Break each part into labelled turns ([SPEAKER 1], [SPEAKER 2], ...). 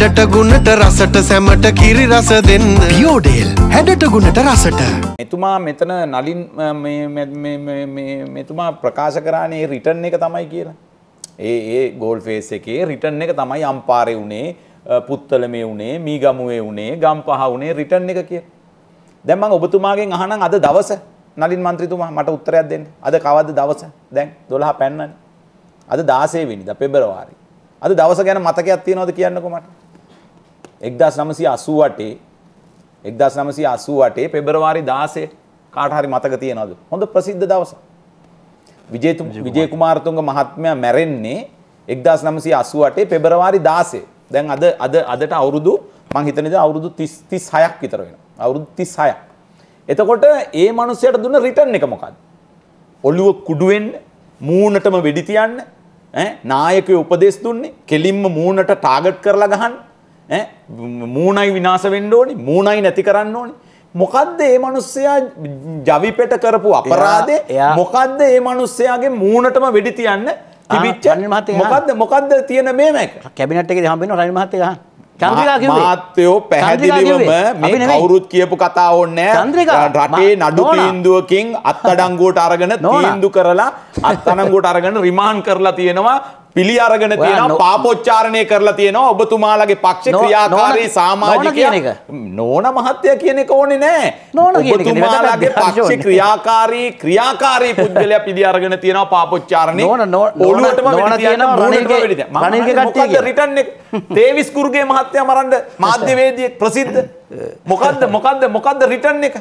[SPEAKER 1] හැඩට ගුණට රසට සැමට කිරි රස දෙන්න පියෝඩේල් හැඩට ගුණට රසට එතුමා මෙතන නලින් මෙතුමා ප්‍රකාශ කරානේ රිටන් එක තමයි කියලා ඒ ඒ ගෝල් ෆේස් එකේ රිටන් එක තමයි අම්පාරය වුණේ පුත්තල මේ වුණේ මී ගමුවේ වුණේ ගම් පහ වුණේ රිටන් එක කිය දැම්මං ඔබතුමාගෙන් අහනම් අද දවස නලින් මන්ත්‍රීතුමා මට උත්තරයක් දෙන්න අද කවද්ද දවස දැන් දොළහ පැන්නන අද දාසේ විනිද පෙබරවාරි අද දවස ගැන මතකයක් තියෙනවද කියන්නකො මට එක්දස් නමසි අසුවටේ එක්දස් නමසි අසුවටේ පෙබරවාරි දාසේ කාටහරි මතක තියෙනවද හොඳ ප්‍රසිද්ධ දවස විජේතු විජයකුමාර්තුන්ග මහත්මයා මැරෙන්නේ එක්දස් නමසි අසුවටේ පෙබරවාරි දාසේ දැන් අද අද අදට අවුරුදු මං හිතනද අවුරුදු තිස් හයක් විතර වෙන අවුරුදු තිස් හයක් එතකොට ඒ මනුස්සයට දුන්න රිටර්න් එක මොකක්ද ඔළුව කුඩුවෙන් මූණටම වෙඩි තියන්න නායකය උපදෙස් දුන්නේ කෙලින්ම මූණට ටාගට් කරලා ගහන්න මූුණයි විනාස වෙන්න ඕනි මූුණයි නැති කරන්න ඕනි මොකක්ද ඒ මනුස්සයා ජවිපෙට කරපු අපරාදේ මොකක්ද ඒ මනුස්සයාගේ මූුණටම වෙඩි තියන්න මොකක්ද මොකක්ද තියෙන මේමැක් කැබිනට එක හම්බෙන රනි මහතය මාත්‍යයෝ පැහැදිලිවම මේ කවුරුත් කියපු කතා ඔන්නෑ රටේ නඩු තීන්දුවකින් අත් අඩංගුවට අරගෙන තීන්දු කරලා අත් අනංගුවට අරගෙන රිමාන් කරලා තියෙනවා පිළි අරගෙන තියෙනවා පාපොච්චාරණය කරලා තියෙනවා ඔබතුමාලගේ පක්ෂ ක්‍රියාකාරී සමාජිකයා නෝන මහත්තයා කියන එක ඕනේ නෑ නෝන කියන එක ඔබතුමාලගේ පක්ෂ ක්‍රියාකාරී ක්‍රියාකාරී පුද්ගලයා පිළි අරගෙන තියෙනවා පාපොච්චාරණය ඔළුවටම වෙන තියෙනවා රණීල්ගේ රණීල්ගේ කට්ටිය රිටර්න් එක තේවිස් කුරුගේ මහත්තයා මරන්න මාධ්‍යවේදී ප්‍රසිද්ධ මොකක්ද මොකක්ද මොකක්ද රිටර්න් එක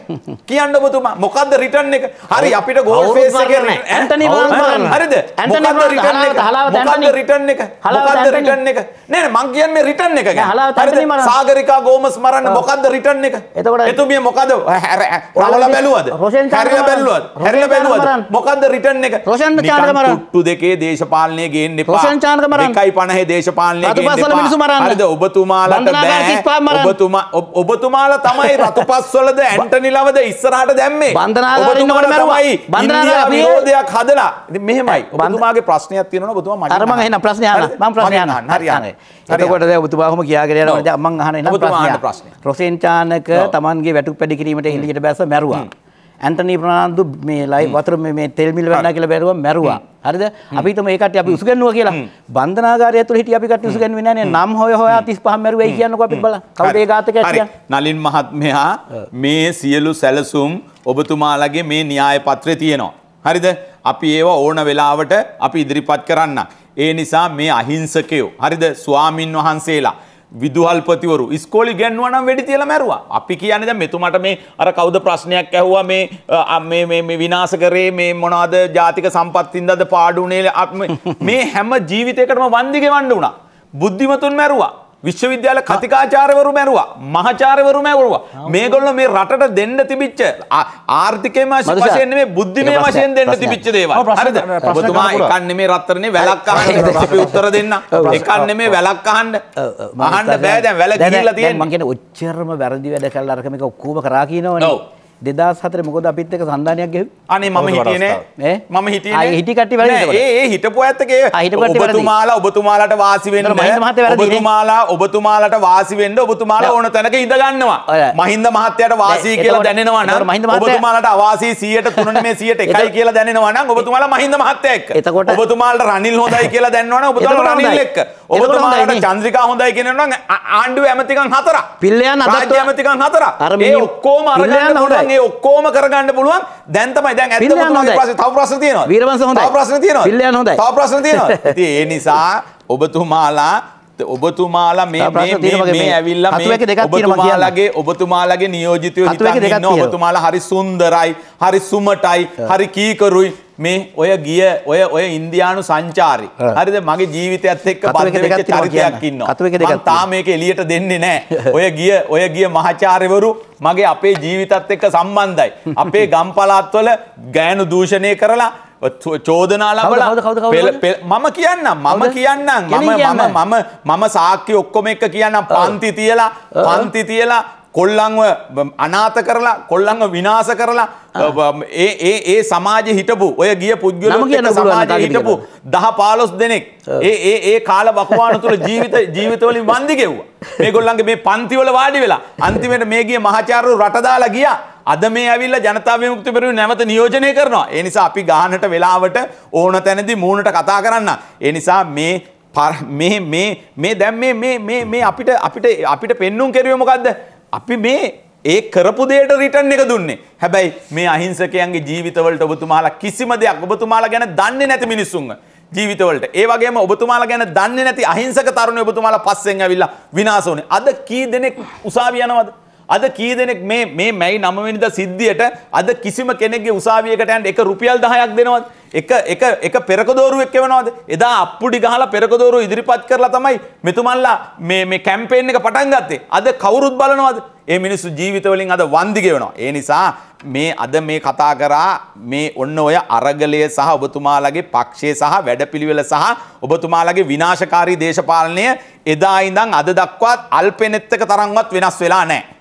[SPEAKER 1] කියන්න ඔබතුමා මොකක්ද රිටර්න් එක හරි අපිට ගෝල් ෆේස් එකේ ඇන්ටනි වර්න් හරිද මොකක්ද රිටර්න් එක මොකක්ද රිටර්න් එක මොකක්ද රිටර්න් එක නේ නේ මං කියන්නේ රිටර්න් එක ගැන සාගරිකා ගෝමස් මරන්න මොකක්ද රිටර්න් එක එතුමිය මොකද ඔයාලා බැලුවද හැරිලා බැලුවද හැරිලා බැලුවද මොකක්ද රිටර්න් එක රොෂන් චානක මරන්න තුට්ටු දෙකේ දේශපාලනය ගේන්න එපා රොෂන් චානක මරන්න 1.50 දේශපාලනය ගේන්න එපා හරිද ඔබතුමාලට බෑ ඔබතුමා ඔබ ඔබතුමාලා තමයි රතුපස්වලද ඇන්ටනිලවද ඉස්සරහට දැම්මේ බන්ධනාගාරින්නකට මැරුවයි බන්ධනාගාර විරෝධයක් හදලා ඉතින් මෙහෙමයි ඔබතුමාගේ ප්‍රශ්නයක් තියෙනවා ඔබතුමා මට අර මම එහෙනම් ප්‍රශ්න අහන්න මම ප්‍රශ්න අහන්න හරි අහන්න එතකොට දැන් ඔබතුමා කොහොම කියාගෙන යනවා දැන් මම අහන එහෙනම් ප්‍රශ්නය රොසෙන් චානක Tamanගේ වැටුප් පැඩි කිරීමට හෙළියට බැස්ස මැරුවා ඇන්ටනි ප්‍රනාන්දු මේ ලයි වතුර මේ තෙල් මිල වෙනවා කියලා බැරුවා මැරුවා හරිද අපිතම ඒකට අපි උසගන්නවා කියලා බන්ධනාගාරය තුළ හිටිය අපි කට්ටිය උසගන්නේ නැහැ නේ නම් හොය හොයා 35 මරුවයි කියන්නකෝ අපි බලන්න කවුද ඒ ඝාතකයා කියන්නේ නලින් මහත්මයා මේ සියලු සැලසුම් ඔබතුමාලගේ මේ න්‍යාය පත්‍රය තියෙනවා හරිද අපි ඒව ඕන වෙලාවට අපි ඉදිරිපත් කරන්න ඒ නිසා මේ අහිංසකයෝ හරිද ස්වාමින් වහන්සේලා විදුහල්පතිවරු ස්කෝලි ගැන්වනම් වැඩි තියල මැරවා අපි කියන ද මෙතුමට මේ අර කවද ප්‍රශ්නයක් ඇහවා මේ විනාස කරේ මේ මොනාද ජාතික සම්පත්තින්දද පාඩුනේ මේ හැම ජීවිතයකටම වන්දිගෙ වන්ඩ වුණා බුද්ධිමතුන් මැරවා විශ්වවිද්‍යාල කතිකාචාරවරු මැරුවා මහචාරවරු මැවරුවා මේගොල්ලො මේ රටට දෙන්න තිබිච්ච ආර්ථිකයම වශයෙන් මේ බුද්ධිමය වශයෙන් දෙන්න තිබිච්ච දේවල් හරිද ඔබතුමා එකන්න මේ රත්තරනේ වැලක් අහන්න අපි උත්තර දෙන්න එකන්න මේ වැලක් අහන්න අහන්න බෑ දැන් වැල ගිහිල්ලා තියෙන මං කියන්නේ ඔච්චරම වැරදි වැඩ කළා අරක මේක ඔක්කොම කරා කියනවනේ 2004 මොකද අපිත් එක්ක සම්දානියක් ගෙවි? අනේ මම හිටියේ නෑ. ඈ මම හිටියේ නෑ. ආයි හිටි කට්ටිය වැරදි ඒකවල. ඒ ඒ හිටපු ඇත්තකේ ඔබතුමාලා ඔබතුමාලාට වාසි වෙන්න ඔබතුමාලා ඔබතුමාලාට වාසි වෙන්න ඔබතුමාලා ඕන තැනක ඉඳ ගන්නවා. මහින්ද මහත්තයාට වාසි කියලා දැනෙනවා නම් ඔබතුමාලාට අවාසි 100ට 3 නෙමෙයි 101යි කියලා දැනෙනවා නම් ඔබතුමාලා මහින්ද මහත්තයා එක්ක. ඔබතුමාලාට රනිල් හොඳයි කියලා දැනනවා නම් ඔබතුමාලා රනිල් එක්ක. ඔබතුමාලාට චන්ද්‍රිකා හොඳයි කියනවා නම් ආණ්ඩුවේ ඇමතිකම් හතරක්. පිල්ලයන් අදත් ඇමතිකම් හතරක්. ඒ ඔක්කොම අරගෙන හොඳයි. පුළුවන් ඒ ඔක්කොම කරගන්න පුළුවන් දැන් තමයි දැන් ඇත්තම තුමාගේ ප්‍රශ්න තව ප්‍රශ්න තියෙනවා වීරවංශ හොඳයි තව ප්‍රශ්න තියෙනවා පිල්ලයන් හොඳයි තව ප්‍රශ්න තියෙනවා ඉතින් ඒ නිසා ඔබතුමාලා ඔබතුමාලා මේ මේ ඇවිල්ල ඔබතුමාලගේ ඔබතුමාලගේ නියෝජිතය ඔබතුමාලා හරි සුන්දරයි හරි සුමටයි හරි කීකරුයි මේ ඔය ගිය ඔය ඔය ඉන්දයානු සංචාරි හරිද මගේ ජීවිතයත් එක්ක බලක චරිතයක් ඉන්න තා මේක එලියට දෙන්නේ නෑ ඔය ගිය ඔය ගිය මහචාරයවරු මගේ අපේ ජීවිතත් එක්ක සම්බන්ධයි අපේ ගම්පලාත්වල ගෑනු දූෂණය කරලා චෝදනාලබල මම කියන්න මම කියන්නම් මම මම මම සාක්්‍ය ඔක්කොම එක කියන්නම් පන්ති තියලා පන්ති තියලා කොල්ලංව අනාත කරලා කොල්ලංව විනාස කරලා ඒ ඒ ඒ සමාජ හිටපු ඔය ගිය පුද්ගලම කියන සමාජ හිටපු දහ පාලොස් දෙනෙක් ඒ ඒ ඒ කාල වකවාන තුළ ජීවිත ජීවිතවලින් වන්දි ගෙව්වා මේ ගොල්ලන්ගේ මේ පන්තිවල වාඩි වෙලා අන්තිමට මේගේ මහාචාරු රටදාලා ගියා අද මේ ඇවිල්ලා ජනතා විමුක්ති පෙරමුණ නැවත නියෝජනය කරනවා. ඒ නිසා අපි ගානට වෙලාවට ඕන තැනදී මූණට කතා කරන්න. ඒ නිසා මේ මේ මේ මේ දැන් මේ මේ මේ මේ අපිට අපිට අපිට පෙන්눔 කරුවේ මොකද්ද? අපි මේ ඒ කරපු දෙයට රිටර්න් එක දුන්නේ. හැබැයි මේ අහිංසකයන්ගේ ජීවිතවලට ඔබතුමාලා කිසිම දෙයක් ඔබතුමාලා ගැන දන්නේ නැති මිනිස්සුන්ව ජීවිතවලට ඒ වගේම ඔබතුමාලා ගැන දන්නේ නැති අහිංසක තරුණ ඔබතුමාලා පස්සෙන් ඇවිල්ලා විනාශ වුණේ. අද කී දෙනෙක් උසාවි යනවද? අද කී දෙනෙක් මේ මේ මැයි 9 වෙනිදා සිද්ධියට අද කිසිම කෙනෙක්ගේ උසාවියකට යන්න එක රුපියල් 10ක් දෙනවද? එක එක එක පෙරකදෝරුවෙක් එවනවද? එදා අප්පුඩි ගහලා පෙරකදෝරුව ඉදිරිපත් කරලා තමයි මෙතුමන්ලා මේ මේ කැම්පේන් එක පටන් ගත්තේ. අද කවුරුත් බලනවද? ඒ මිනිස්සු ජීවිතවලින් අද වන්දි ගෙවනවා. ඒ නිසා මේ අද මේ කතා කරා මේ ඔන්න ඔය අරගලය සහ ඔබතුමාලගේ පක්ෂය සහ වැඩපිළිවෙල සහ ඔබතුමාලගේ විනාශකාරී දේශපාලනය එදා ඉඳන් අද දක්වාත් අල්පෙනෙත්තක තරම්වත් වෙනස් වෙලා නැහැ.